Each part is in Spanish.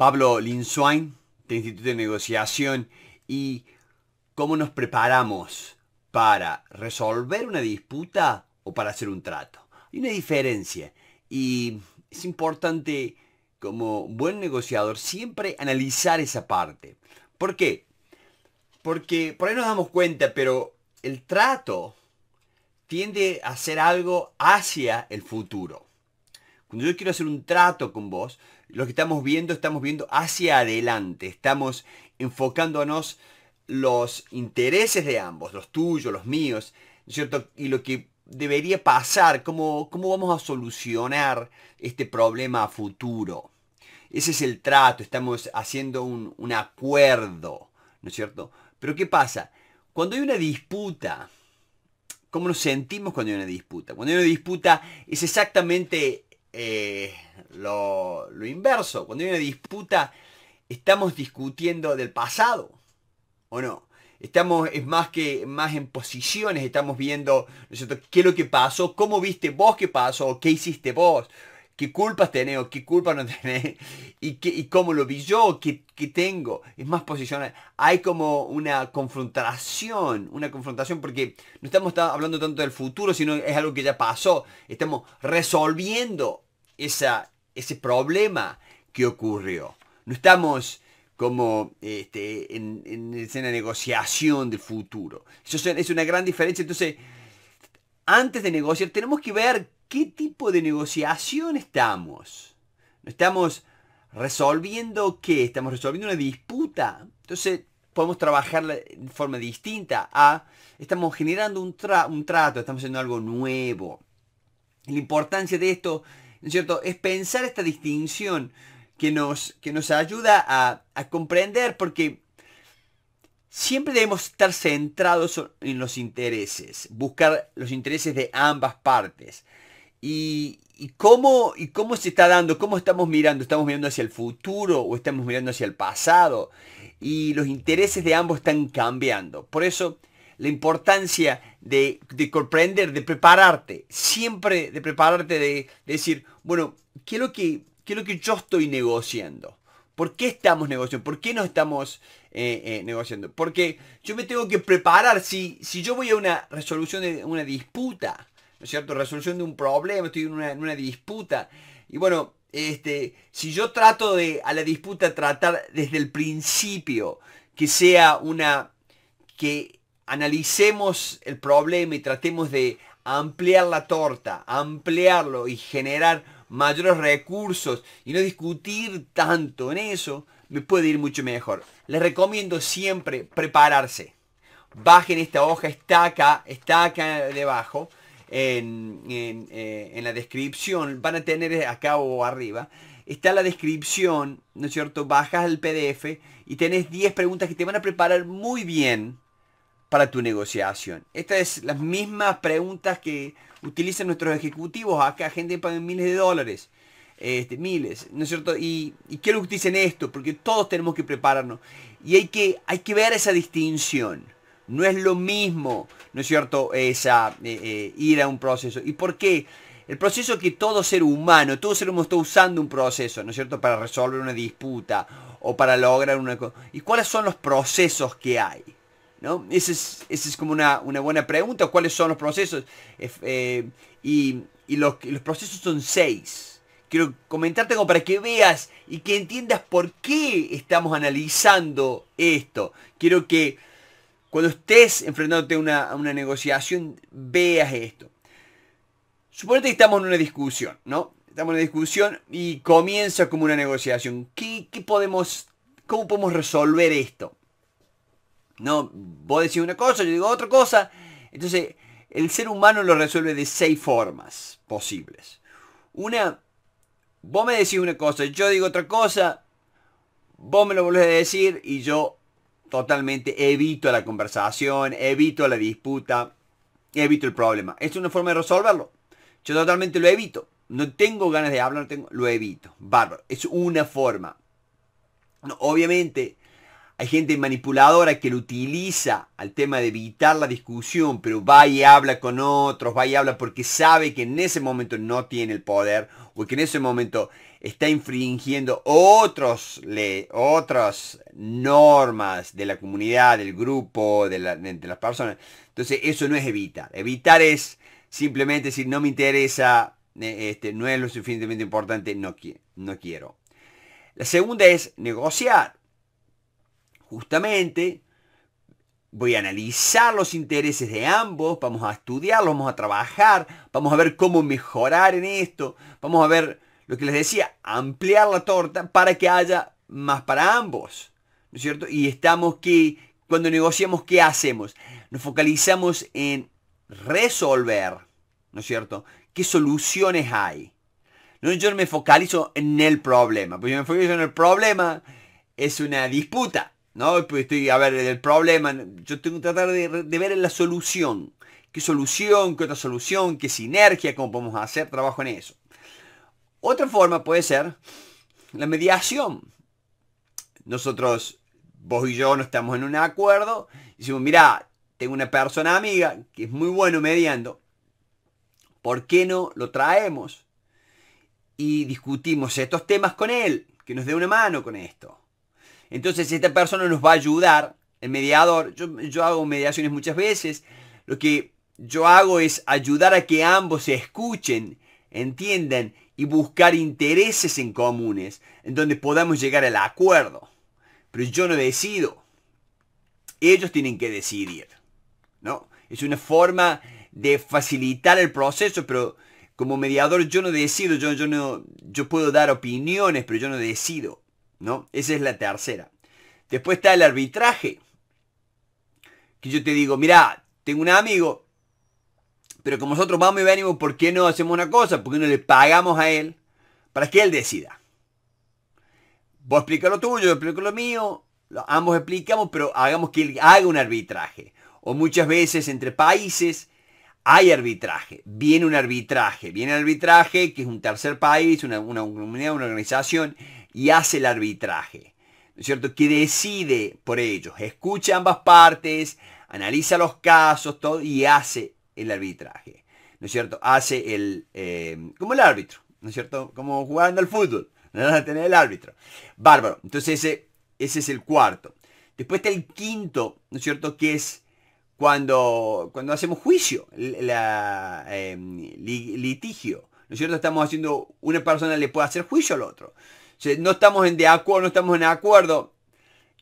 Pablo Linswain, del Instituto de Negociación, y cómo nos preparamos para resolver una disputa o para hacer un trato. Hay una diferencia y es importante como buen negociador siempre analizar esa parte. ¿Por qué? Porque por ahí nos damos cuenta, pero el trato tiende a ser algo hacia el futuro. Cuando yo quiero hacer un trato con vos, lo que estamos viendo, estamos viendo hacia adelante, estamos enfocándonos los intereses de ambos, los tuyos, los míos, ¿no es ¿cierto? Y lo que debería pasar, cómo, cómo vamos a solucionar este problema a futuro. Ese es el trato, estamos haciendo un, un acuerdo, ¿no es cierto? Pero ¿qué pasa? Cuando hay una disputa, ¿cómo nos sentimos cuando hay una disputa? Cuando hay una disputa es exactamente eh, lo, inverso. Cuando hay una disputa, estamos discutiendo del pasado, ¿o no? Estamos, es más que más en posiciones, estamos viendo, qué es lo que pasó, cómo viste vos qué pasó, qué hiciste vos qué culpas tenés o qué culpa no tenés y, y cómo lo vi yo, qué, tengo. Es más posicional. Hay como una confrontación, una confrontación porque no estamos hablando tanto del futuro, sino es algo que ya pasó. Estamos resolviendo esa, ese problema que ocurrió. No estamos como este, en, en negociación del futuro. Eso es una gran diferencia. Entonces, antes de negociar, tenemos que ver qué tipo de negociación estamos. No estamos resolviendo qué, estamos resolviendo una disputa. Entonces podemos trabajar de forma distinta a, estamos generando un, trato, estamos haciendo algo nuevo. La importancia de esto, ¿no es cierto?, es pensar esta distinción que nos, que nos ayuda a, a comprender porque siempre debemos estar centrados en los intereses, buscar los intereses de ambas partes y, cómo, y cómo se está dando, cómo estamos mirando, estamos mirando hacia el futuro o estamos mirando hacia el pasado. Y los intereses de ambos están cambiando. Por eso la importancia de, comprender, de prepararte, siempre de prepararte, de, decir, bueno, ¿qué es, lo que, lo que yo estoy negociando? ¿Por qué estamos negociando? ¿Por qué no estamos eh, eh, negociando? Porque yo me tengo que preparar, si, si yo voy a una resolución de una disputa, cierto? Resolución de un problema, estoy en una, una disputa. Y bueno, este, si yo trato de a la disputa tratar desde el principio, que sea una, que analicemos el problema y tratemos de ampliar la torta, ampliarlo y generar mayores recursos y no discutir tanto en eso, me puede ir mucho mejor. Les recomiendo siempre prepararse. Bajen esta hoja, está acá, está acá debajo eh, en, la descripción, van a tener acá o arriba, está la descripción, ¿no es cierto? Bajas el PDF y tenés 10 preguntas que te van a preparar muy bien para tu negociación. Estas es las mismas preguntas que utilizan nuestros ejecutivos acá, gente que paga miles de dólares. Este, miles, ¿no es cierto? Y, y, quiero que utilicen esto, porque todos tenemos que prepararnos. Y hay que, hay que ver esa distinción. No es lo mismo, ¿no es cierto?, esa eh, eh, ir a un proceso. ¿Y por qué? El proceso que todo ser humano, todo ser humano está usando un proceso, ¿no es cierto?, para resolver una disputa o para lograr una cosa. ¿Y cuáles son los procesos que hay? ¿No? Esa es, como una, buena pregunta, ¿cuáles son los procesos? Eh, y, los, los procesos son seis quiero comentarte como para que veas y que entiendas por qué estamos analizando esto. Quiero que cuando estés enfrentándote a una, negociación, veas esto. Suponete que estamos en una discusión, ¿no? Estamos en una discusión y comienza como una negociación. ¿Qué, podemos, cómo podemos resolver esto? No, vos decís una cosa, yo digo otra cosa. Entonces, el ser humano lo resuelve de seis formas posibles. Una, vos me decís una cosa, yo digo otra cosa, vos me lo volvés a decir y yo totalmente evito la conversación, evito la disputa, evito el problema. Es una forma de resolverlo. Yo totalmente lo evito. No tengo ganas de hablar, tengo, lo evito. Bárbaro. Es una forma. obviamente, hay gente manipuladora que lo utiliza al tema de evitar la discusión, pero va y habla con otros, va y habla porque sabe que en ese momento no tiene el poder o que en ese momento está infringiendo otros, otras normas de la comunidad, del grupo, de, las personas. Entonces eso no es evitar. Evitar es simplemente decir no me interesa, este, no es lo suficientemente importante, no, no quiero. La segunda es negociar. Justamente voy a analizar los intereses de ambos, vamos a estudiarlos, vamos a trabajar, vamos a ver cómo mejorar en esto, vamos a ver lo que les decía, ampliar la torta para que haya más para ambos. ¿No es cierto? Y estamos que, cuando negociamos, ¿qué hacemos? Nos focalizamos en resolver, ¿no es cierto? ¿Qué soluciones hay? No, yo no me focalizo en el problema, porque yo me focalizo en el problema, es una disputa, ¿no? Pues estoy, a ver, el problema, yo tengo que tratar de, de ver la solución. ¿Qué solución? ¿Qué otra solución? ¿Qué sinergia? ¿Cómo podemos hacer trabajo en eso? Otra forma puede ser la mediación. Nosotros, vos y yo, no estamos en un acuerdo. Dicimos, mira, tengo una persona amiga que es muy bueno mediando. ¿Por qué no lo traemos? Y discutimos estos temas con él, que nos dé una mano con esto. Entonces, esta persona nos va a ayudar, el mediador. yo hago mediaciones muchas veces. Lo que yo hago es ayudar a que ambos se escuchen, entiendan y buscar intereses en comunes en donde podamos llegar al acuerdo. Pero yo no decido. Ellos tienen que decidir. ¿no? Es una forma de facilitar el proceso, pero como mediador yo no decido, yo, yo, no, yo puedo dar opiniones, pero yo no decido. ¿no? Esa es la tercera. Después está el arbitraje. Que yo te digo, mira, tengo un amigo pero como nosotros vamos y venimos, ¿por qué no hacemos una cosa? ¿Por qué no le pagamos a él para que él decida? Vos explica lo tuyo, yo explico lo mío, ambos explicamos, pero hagamos que él haga un arbitraje. O muchas veces entre países hay arbitraje, viene un arbitraje, viene el arbitraje que es un tercer país, una, una comunidad, una organización, y hace el arbitraje, ¿no es cierto? Que decide por ellos, escucha ambas partes, analiza los casos, todo, y hace el arbitraje. ¿No es cierto? Hace el... Eh, como el árbitro, ¿no es cierto? Como jugando al fútbol. ¿no? Tener el árbitro. Bárbaro. Entonces ese, ese es el cuarto. Después está el quinto, ¿no es cierto? Que es cuando, cuando hacemos juicio, la, em, litigio. ¿No es cierto? Estamos haciendo, una persona le puede hacer juicio al otro. O sea, no estamos en de acuerdo, no estamos en acuerdo.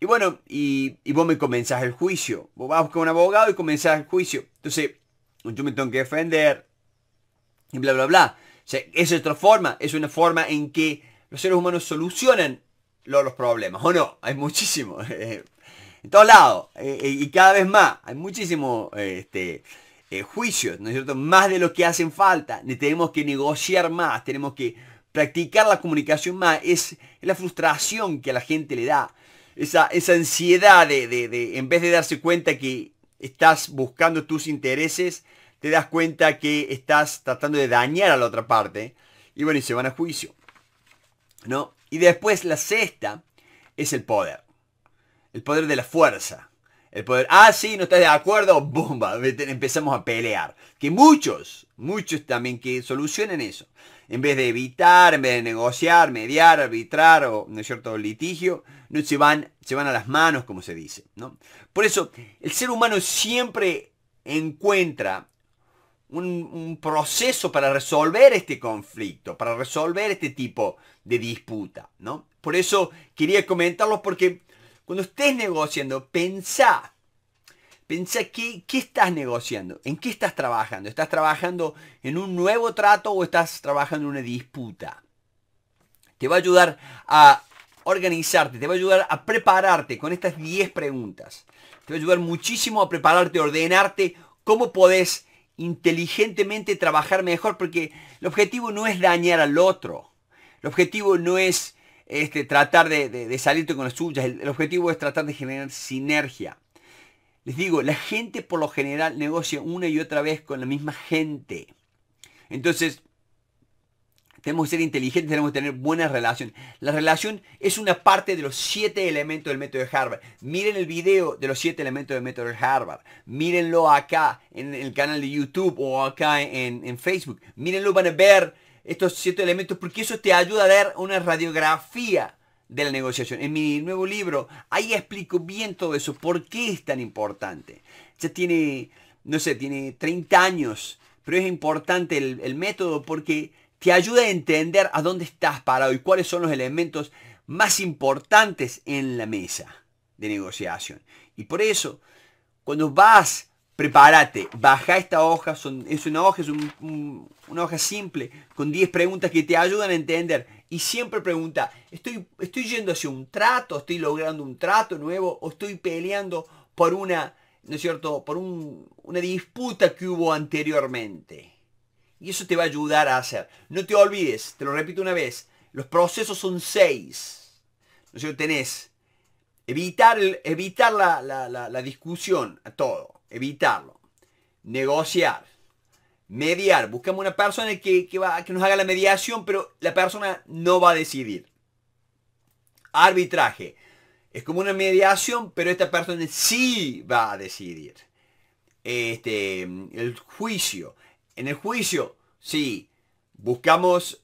Y bueno, y, y, vos me comenzás el juicio. Vos vas con un abogado y comenzás el juicio. Entonces, yo me tengo que defender, y bla, bla, bla. O sea, es otra forma, es una forma en que los seres humanos solucionan los, problemas, ¿o no? Hay muchísimo eh, en todos lados, eh, y cada vez más, hay muchísimos este, eh, juicios, ¿no es cierto? Más de lo que hacen falta, tenemos que negociar más, tenemos que practicar la comunicación más, es la frustración que a la gente le da, esa, esa ansiedad de, en vez de darse cuenta que estás buscando tus intereses, te das cuenta que estás tratando de dañar a la otra parte. Y bueno, y se van a juicio. ¿No? Y después la sexta es el poder. El poder de la fuerza. El poder, ah, sí, no estás de acuerdo, bomba, empezamos a pelear. Que muchos, muchos también que solucionen eso en vez de evitar, en vez de negociar, mediar, arbitrar o, ¿no cierto?, litigio, no se van, se van a las manos, como se dice, ¿no? Por eso, el ser humano siempre encuentra un, proceso para resolver este conflicto, para resolver este tipo de disputa, ¿no? Por eso quería comentarlo porque cuando estés negociando, pensá Pensá qué, qué estás negociando, en qué estás trabajando. ¿Estás trabajando en un nuevo trato o estás trabajando en una disputa? Te va a ayudar a organizarte, te va a ayudar a prepararte con estas 10 preguntas. Te va a ayudar muchísimo a prepararte, ordenarte cómo podés inteligentemente trabajar mejor, porque el objetivo no es dañar al otro. El objetivo no es este, tratar de, salirte con las suyas, el objetivo es tratar de generar sinergia. Les digo, la gente por lo general negocia una y otra vez con la misma gente. Entonces, tenemos que ser inteligentes, tenemos que tener buena relación. La relación es una parte de los siete elementos del método de Harvard. Miren el video de los siete elementos del método de Harvard. Mírenlo acá en el canal de YouTube o acá en, en Facebook. Mírenlo, van a ver estos siete elementos porque eso te ayuda a dar una radiografía de la negociación. En mi nuevo libro, ahí explico bien todo eso, por qué es tan importante. Ya tiene, no sé, tiene 30 años, pero es importante el, método porque te ayuda a entender a dónde estás parado y cuáles son los elementos más importantes en la mesa de negociación. Y por eso, cuando vas, prepárate, baja esta hoja, son, es una hoja, es una hoja simple, con 10 preguntas que te ayudan a entender y siempre pregunta, ¿estoy, ¿estoy yendo hacia un trato? ¿Estoy logrando un trato nuevo? ¿O estoy peleando por una, ¿no es cierto?, por una disputa que hubo anteriormente. Y eso te va a ayudar a hacer. No te olvides, te lo repito una vez, los procesos son seis. ¿No Tenés evitar, evitar la discusión, a todo, evitarlo. Negociar Mediar. Buscamos una persona que, va, que nos haga la mediación, pero la persona no va a decidir. Arbitraje. Es como una mediación, pero esta persona sí va a decidir. Este, el juicio. En el juicio, sí, buscamos,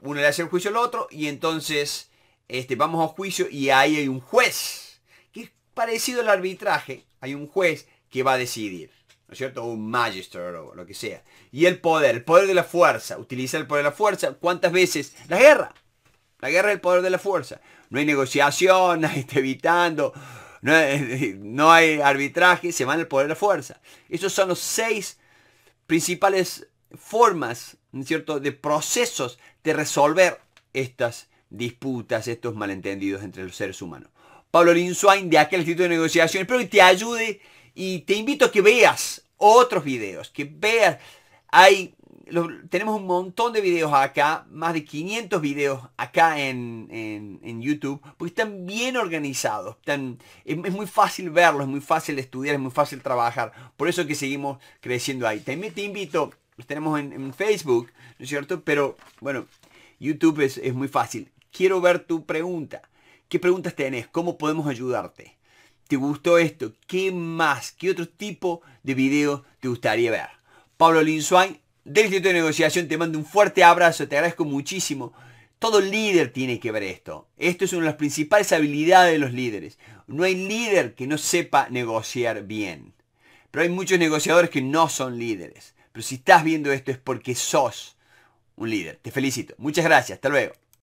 uno le hace el juicio al otro y entonces este, vamos a juicio y ahí hay un juez, que es parecido al arbitraje, hay un juez que va a decidir cierto? Un magister o lo que sea. Y el poder, el poder de la fuerza. Utiliza el poder de la fuerza. ¿Cuántas veces? La guerra. La guerra es el poder de la fuerza. No hay negociación, está evitando, no hay, arbitraje, se van al poder de la fuerza. Esos son los seis principales formas, ¿no es cierto?, de procesos de resolver estas disputas, estos malentendidos entre los seres humanos. Pablo Linswain de aquel Instituto de Negociación, espero que te ayude y te invito a que veas otros videos, que veas, hay, tenemos un montón de videos acá, más de 500 videos acá en, en, YouTube, porque están bien organizados, están, es, muy fácil verlos, es muy fácil estudiar, es muy fácil trabajar, por eso que seguimos creciendo ahí. También te invito, los tenemos en, Facebook, ¿no es cierto? Pero bueno, YouTube es, es muy fácil. Quiero ver tu pregunta. ¿Qué preguntas tenés? ¿Cómo podemos ayudarte? te gustó esto, qué más, qué otro tipo de video te gustaría ver. Pablo Linsuain del Instituto de Negociación te mando un fuerte abrazo, te agradezco muchísimo. Todo líder tiene que ver esto. Esto es una de las principales habilidades de los líderes. No hay líder que no sepa negociar bien. Pero hay muchos negociadores que no son líderes. Pero si estás viendo esto es porque sos un líder. Te felicito. Muchas gracias. Hasta luego.